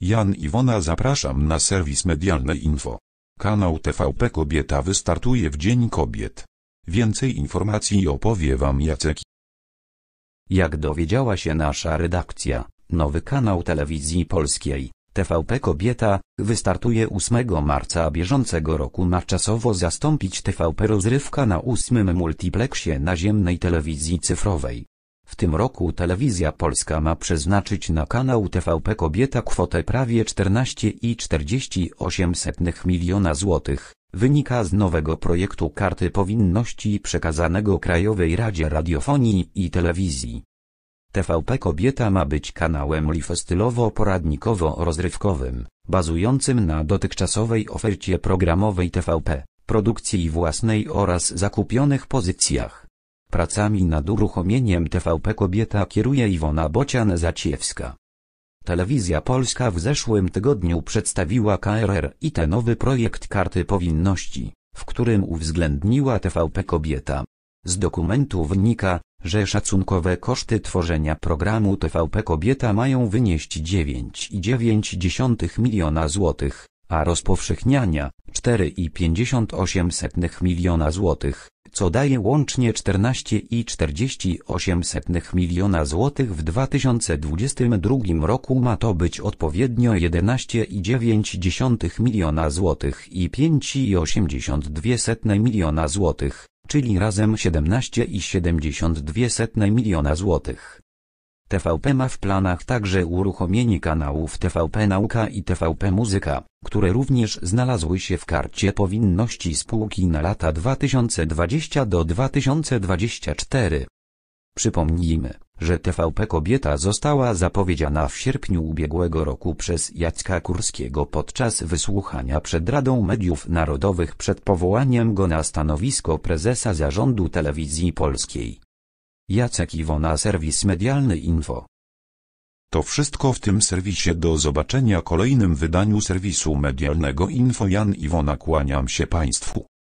Jan Iwona zapraszam na serwis medialny info. Kanał TVP Kobieta wystartuje w Dzień Kobiet. Więcej informacji opowie Wam Jacek. Jak dowiedziała się nasza redakcja, Nowy kanał telewizji polskiej, TVP Kobieta, wystartuje 8 marca bieżącego roku ma czasowo zastąpić TVP Rozrywka na 8 multipleksie naziemnej telewizji cyfrowej. W tym roku Telewizja Polska ma przeznaczyć na kanał TVP Kobieta kwotę prawie 14,48 miliona złotych, wynika z nowego projektu Karty Powinności przekazanego Krajowej Radzie Radiofonii i Telewizji. TVP Kobieta ma być kanałem lifestylowo-poradnikowo-rozrywkowym, bazującym na dotychczasowej ofercie programowej TVP, produkcji własnej oraz zakupionych pozycjach. Pracami nad uruchomieniem TVP Kobieta kieruje Iwona Bocian-Zaciewska. Telewizja Polska w zeszłym tygodniu przedstawiła KRR i ten nowy projekt Karty Powinności, w którym uwzględniła TVP Kobieta. Z dokumentu wynika, że szacunkowe koszty tworzenia programu TVP Kobieta mają wynieść 9,9 miliona złotych, a rozpowszechniania 4,58 miliona złotych, co daje łącznie 14,48 miliona złotych w 2022 roku ma to być odpowiednio 11,9 miliona złotych i 5,82 miliona złotych czyli razem 17,72 miliona złotych. TVP ma w planach także uruchomienie kanałów TVP Nauka i TVP Muzyka, które również znalazły się w karcie powinności spółki na lata 2020 do 2024. Przypomnijmy, że TVP Kobieta została zapowiedziana w sierpniu ubiegłego roku przez Jacka Kurskiego podczas wysłuchania przed Radą Mediów Narodowych przed powołaniem go na stanowisko prezesa zarządu telewizji polskiej. Jacek Iwona Serwis Medialny Info to wszystko w tym serwisie. Do zobaczenia kolejnym wydaniu serwisu medialnego Info Jan Iwona kłaniam się Państwu.